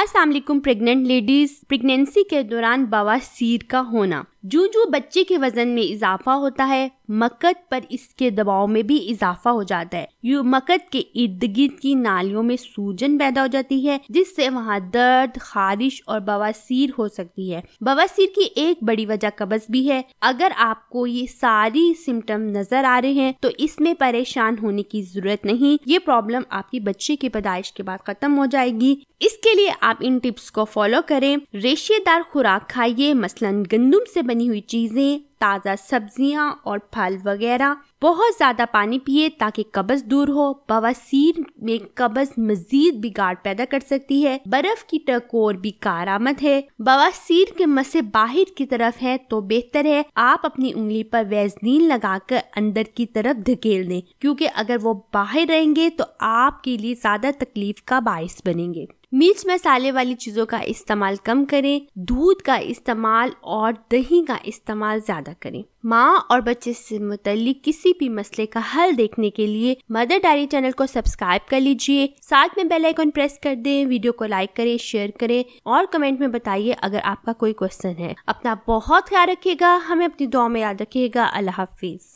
Aslam pregnant ladies pregnancy के दौरान बवासीर का होना जो जो बच्चे के वजन में इजाफा होता है मकद पर इसके दबाव में भी इजाफा हो जाता है यू मकद के इर्द गिर्द की नालियों में सूजन पैदा हो जाती है जिससे वहाँ दर्द खारिश और बवासीर हो सकती है बवासीर की एक बड़ी वजह कब्ज भी है अगर आपको ये सारी सिम्टम नजर आ रहे हैं तो इसमें परेशान होने की जरूरत नहीं ये प्रॉब्लम आपके बच्चे की पैदाइश के बाद खत्म हो जाएगी इसके लिए आप इन टिप्स को फॉलो करें रेशेदार खुराक खाइए मसलन गंदुम से बनी हुई चीजें ताज़ा सब्जियां और फल वगैरह बहुत ज़्यादा पानी पिए ताकि कब्ज़ दूर हो बवासीर में कब्ज मजीद बिगाड़ पैदा कर सकती है बर्फ की टकोर भी कारामद है बवासीर के मसे बाहर की तरफ है तो बेहतर है आप अपनी उंगली पर वैजनीन लगाकर अंदर की तरफ धकेल दें क्योंकि अगर वो बाहर रहेंगे तो आपके लिए ज्यादा तकलीफ का बायस बनेंगे मिर्च मसाले वाली चीज़ों का इस्तेमाल कम करें दूध का इस्तेमाल और दही का इस्तेमाल ज़्यादा करें माँ और बच्चे से मुतल किसी भी मसले का हल देखने के लिए मदर डायरी चैनल को सब्सक्राइब कर लीजिए साथ में बेल आइकन प्रेस कर दें वीडियो को लाइक करें शेयर करें और कमेंट में बताइए अगर आपका कोई क्वेश्चन है अपना बहुत ख्याल रखिएगा हमें अपनी दुआ में याद रखिएगा अल्लाह हाफिज